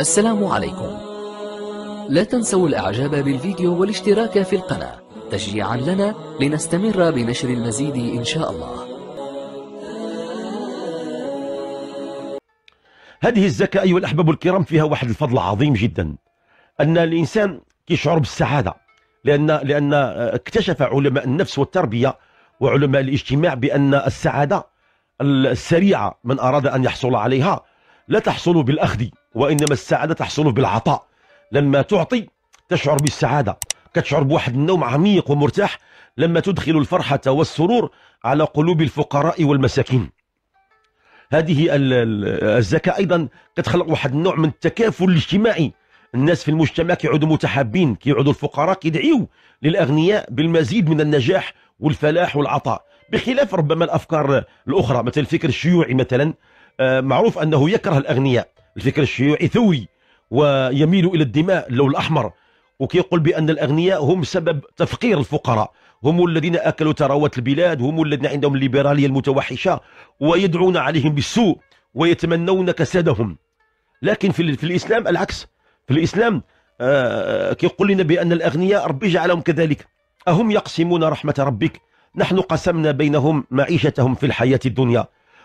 السلام عليكم لا تنسوا الاعجاب بالفيديو والاشتراك في القناة تشجيعا لنا لنستمر بنشر المزيد ان شاء الله هذه الزكاة أيها الأحباب الكرام فيها واحد الفضل عظيم جدا أن الإنسان يشعر بالسعادة لأن, لأن آه، اكتشف علماء النفس والتربية وعلماء الاجتماع بأن السعادة السريعة من أراد أن يحصل عليها لا تحصل بالأخذ وإنما السعادة تحصل بالعطاء لما تعطي تشعر بالسعادة كتشعر بواحد النوم عميق ومرتاح لما تدخل الفرحة والسرور على قلوب الفقراء والمساكين هذه الزكاة أيضا كتخلق واحد النوع من التكافل الاجتماعي الناس في المجتمع كيعودوا متحابين كيعودوا الفقراء كيدعيوا للأغنياء بالمزيد من النجاح والفلاح والعطاء بخلاف ربما الأفكار الأخرى مثل الفكر الشيوعي مثلا آه، معروف أنه يكره الأغنياء الفكر الشيوعي ثوي ويميل إلى الدماء اللون الأحمر وكيقول بأن الأغنياء هم سبب تفقير الفقراء هم الذين أكلوا ثروات البلاد هم الذين عندهم الليبرالية المتوحشة ويدعون عليهم بالسوء ويتمنون كسادهم لكن في, في الإسلام العكس في الإسلام آه،, آه كيقول لنا بأن الأغنياء ربي جعلهم كذلك أهم يقسمون رحمة ربك نحن قسمنا بينهم معيشتهم في الحياة الدنيا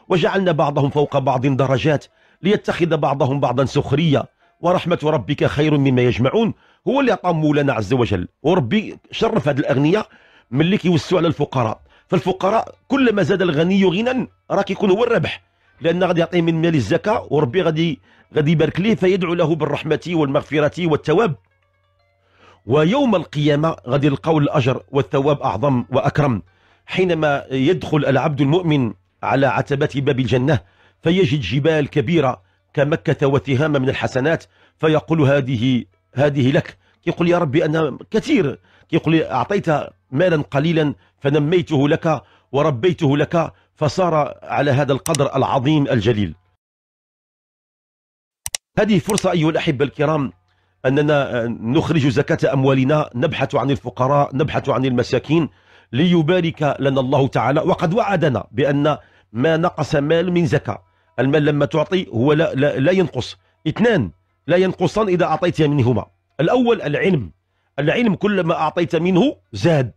وجعلنا بعضهم فوق بعض درجات ليتخذ بعضهم بعضا سخرية ورحمة ربك خير مما يجمعون هو اللي عطاهم مولانا عز وجل وربي شرف هذه الأغنياء ملي كيوسعوا على الفقراء فالفقراء كلما زاد الغني غنى راه كيكون هو الربح لان غادي يعطيه من مال الزكاه وربي غادي غادي يبارك ليه فيدعو له بالرحمه والمغفره والتواب ويوم القيامه غادي يلقاو الاجر والثواب اعظم واكرم حينما يدخل العبد المؤمن على عتبه باب الجنه فيجد جبال كبيرة كمكة وتهامة من الحسنات فيقول هذه هذه لك يقول يا ربي أنا كثير يقول أعطيت مالا قليلا فنميته لك وربيته لك فصار على هذا القدر العظيم الجليل هذه فرصة أيها الأحبة الكرام أننا نخرج زكاة أموالنا نبحث عن الفقراء نبحث عن المساكين ليبارك لنا الله تعالى وقد وعدنا بأن ما نقص مال من زكاة المال لما تعطي هو لا, لا, لا ينقص اثنان لا ينقصان إذا أعطيت منهما الأول العلم العلم كلما أعطيت منه زاد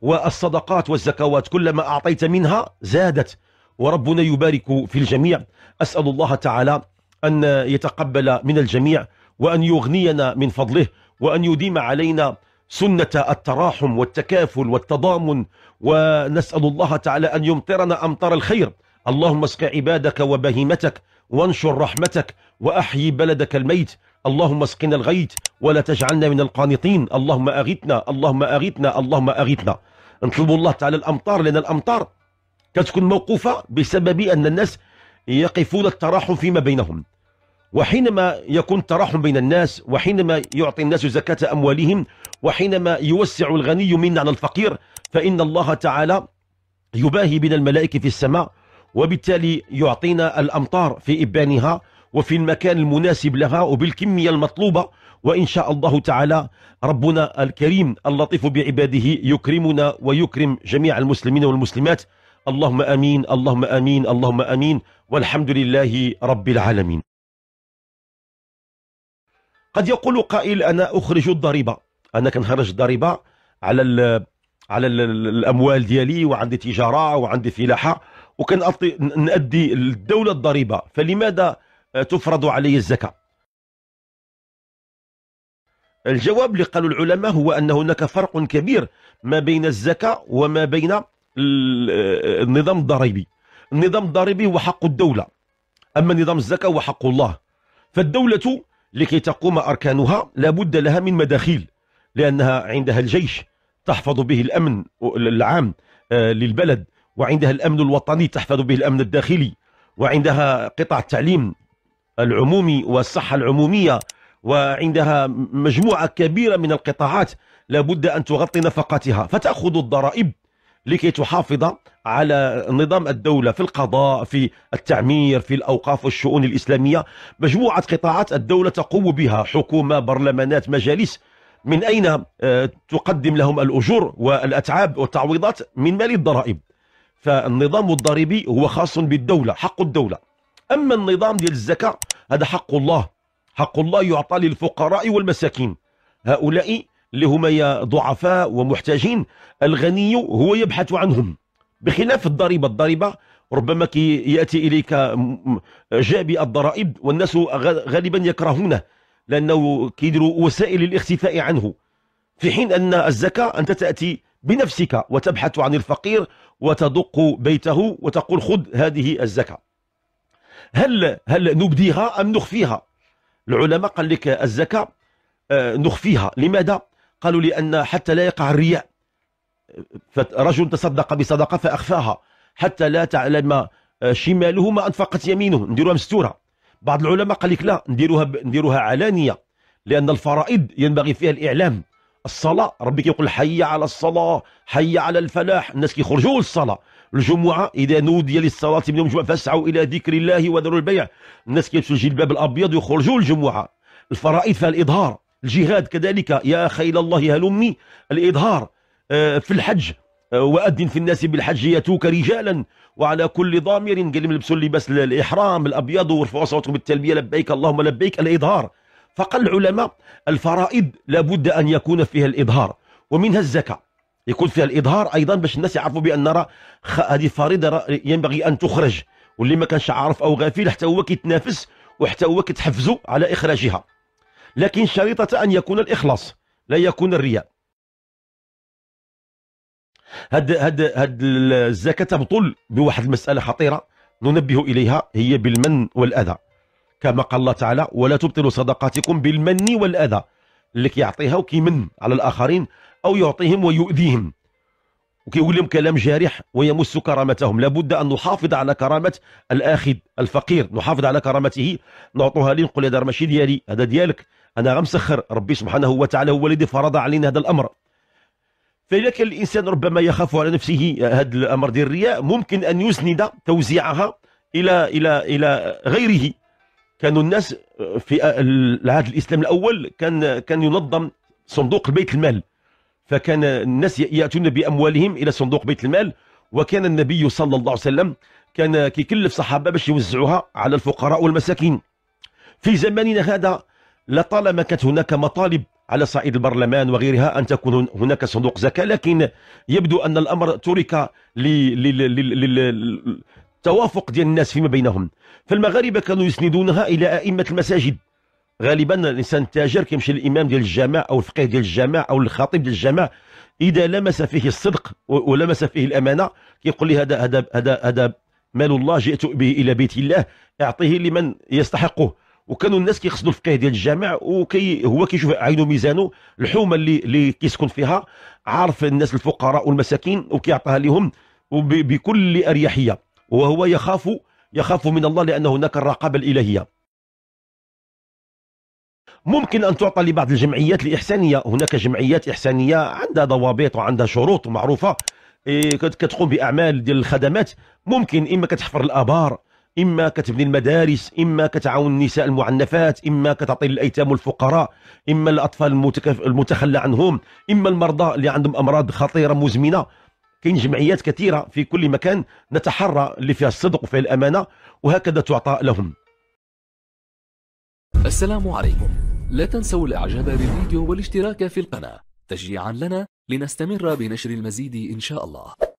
والصدقات والزكوات كلما أعطيت منها زادت وربنا يبارك في الجميع أسأل الله تعالى أن يتقبل من الجميع وأن يغنينا من فضله وأن يديم علينا سنة التراحم والتكافل والتضامن ونسأل الله تعالى أن يمطرنا أمطار الخير اللهم اسق عبادك وبهيمتك وانشر رحمتك وأحيي بلدك الميت اللهم اسقنا الغيث ولا تجعلنا من القانطين اللهم أغثنا اللهم أغثنا اللهم أغثنا نطلب الله تعالى الأمطار لأن الأمطار كتكون موقوفة بسبب أن الناس يقفون التراحم فيما بينهم وحينما يكون التراحم بين الناس وحينما يعطي الناس زكاة أموالهم وحينما يوسع الغني منا على الفقير فإن الله تعالى يباهي بين الملائكة في السماء وبالتالي يعطينا الأمطار في إبانها وفي المكان المناسب لها وبالكمية المطلوبة وإن شاء الله تعالى ربنا الكريم اللطيف بعباده يكرمنا ويكرم جميع المسلمين والمسلمات اللهم أمين اللهم أمين اللهم أمين والحمد لله رب العالمين قد يقول قائل أنا أخرج الضريبة أنا كنخرج الضريبة على على الأموال ديالي وعندي تجارة وعندي فلاحة وكان نأدي الدولة الضريبة فلماذا آه، تفرض علي الزكاة الجواب اللي قالوا العلماء هو أن هناك فرق كبير ما بين الزكاة وما بين آه، النظام الضريبي النظام الضريبي هو حق الدولة أما نظام الزكاة هو حق الله فالدولة لكي تقوم أركانها لابد لها من مداخيل لأنها عندها الجيش تحفظ به الأمن آه، العام للبلد وعندها الأمن الوطني تحفظ به الأمن الداخلي وعندها قطاع التعليم العمومي والصحة العمومية وعندها مجموعة كبيرة من القطاعات لابد أن تغطي نفقاتها فتأخذ الضرائب لكي تحافظ على نظام الدولة في القضاء في التعمير في الأوقاف والشؤون الإسلامية مجموعة قطاعات الدولة تقوم بها حكومة برلمانات مجالس من أين آه، تقدم لهم الأجور والأتعاب والتعويضات من مال الضرائب فالنظام الضريبي هو خاص بالدولة حق الدولة أما النظام ديال الزكاة هذا حق الله حق الله يعطى للفقراء والمساكين هؤلاء اللي هما ضعفاء ومحتاجين الغني هو يبحث عنهم بخلاف الضريبة الضريبة ربما كي يأتي إليك جابي الضرائب والناس غالبا يكرهونه لأنه كيديروا وسائل الاختفاء عنه في حين أن الزكاة أنت تأتي بنفسك وتبحث عن الفقير وتدق بيته وتقول خذ هذه الزكاة هل هل نبديها أم نخفيها العلماء قال لك الزكاة آه، نخفيها لماذا قالوا لأن حتى لا يقع الرياء فرجل تصدق بصدقة فأخفاها حتى لا تعلم آه، شماله ما أنفقت يمينه نديروها مستورة بعض العلماء قال لك لا نديروها, نديروها علانية لأن الفرائض ينبغي فيها الإعلام الصلاة ربي كيقول حي على الصلاة حي على الفلاح الناس كيخرجوا للصلاة الجمعة إذا نودي للصلاة من يوم الجمعة فاسعوا إلى ذكر الله وذروا البيع الناس كيمشوا الجلباب الأبيض ويخرجوا للجمعة الفرائض فيها الإظهار الجهاد كذلك يا خيل الله هلمي الإظهار آه، في الحج آه، وأذن في الناس بالحج ياتوك رجالا وعلى كل ضامر قال لهم لبسوا اللباس الإحرام الأبيض وارفعوا صوتكم بالتلبية لبيك اللهم لبيك الإظهار فقال العلماء الفرائض لابد أن يكون فيها الإظهار ومنها الزكاة يكون فيها الإظهار أيضا باش الناس يعرفوا بأن راه هذه فريضة ينبغي أن تخرج واللي ما كانش عارف أو غافل حتى هو كيتنافس وحتى هو كيتحفزوا على إخراجها لكن شريطة أن يكون الإخلاص لا يكون الرياء هاد هاد هاد الزكاة تبطل بواحد المسألة خطيرة ننبه إليها هي بالمن والأذى كما قال الله تعالى ولا تبطلوا صدقاتكم بالمن والأذى اللي كيعطيها وكيمن على الآخرين أو يعطيهم ويؤذيهم وكيقول لهم كلام جارح ويمس كرامتهم لابد أن نحافظ على كرامة الآخذ الفقير نحافظ على كرامته نعطوها ليه نقول هذا ماشي ديالي هذا ديالك أنا غنسخر ربي سبحانه وتعالى هو الذي فرض علينا هذا الأمر فإذا كان الإنسان ربما يخاف على نفسه هذا الأمر ديال الرياء ممكن أن يسند توزيعها إلى إلى إلى غيره كانوا الناس في العهد الإسلام الأول كان كان ينظم صندوق بيت المال فكان الناس يأتون بأموالهم إلى صندوق بيت المال وكان النبي صلى الله عليه وسلم كان كيكلف صحابة باش يوزعوها على الفقراء والمساكين في زماننا هذا لطالما كانت هناك مطالب على صعيد البرلمان وغيرها أن تكون هناك صندوق زكاة لكن يبدو أن الأمر ترك توافق ديال الناس فيما بينهم فالمغاربه كانوا يسندونها الى ائمه المساجد غالبا الانسان التاجر كيمشي للامام ديال الجامع او الفقيه ديال الجامع او الخطيب ديال الجامع اذا لمس فيه الصدق ولمس فيه الامانه كيقول لي هذا هذا هذا هذا مال الله جئت به الى بيت الله اعطيه لمن يستحقه وكانوا الناس كيقصدوا الفقيه ديال الجامع وكي هو كيشوف عينه ميزانه الحومه اللي اللي كيسكن فيها عارف الناس الفقراء والمساكين وكيعطيها لهم وبكل اريحيه وهو يخاف يخاف من الله لأن هناك الرقابة الإلهية ممكن أن تعطى لبعض الجمعيات الإحسانية هناك جمعيات إحسانية عندها ضوابط وعندها شروط معروفة إيه، كتقوم بأعمال ديال الخدمات ممكن إما كتحفر الآبار إما كتبني المدارس إما كتعاون النساء المعنفات إما كتعطي للأيتام والفقراء إما الأطفال المتخلى عنهم إما المرضى اللي عندهم أمراض خطيرة مزمنة كاين جمعيات كثيرة في كل مكان نتحرى اللي فيها الصدق وفيها الأمانة وهكذا تعطى لهم السلام عليكم لا تنسوا الإعجاب بالفيديو والاشتراك في القناة تشجيعا لنا لنستمر بنشر المزيد إن شاء الله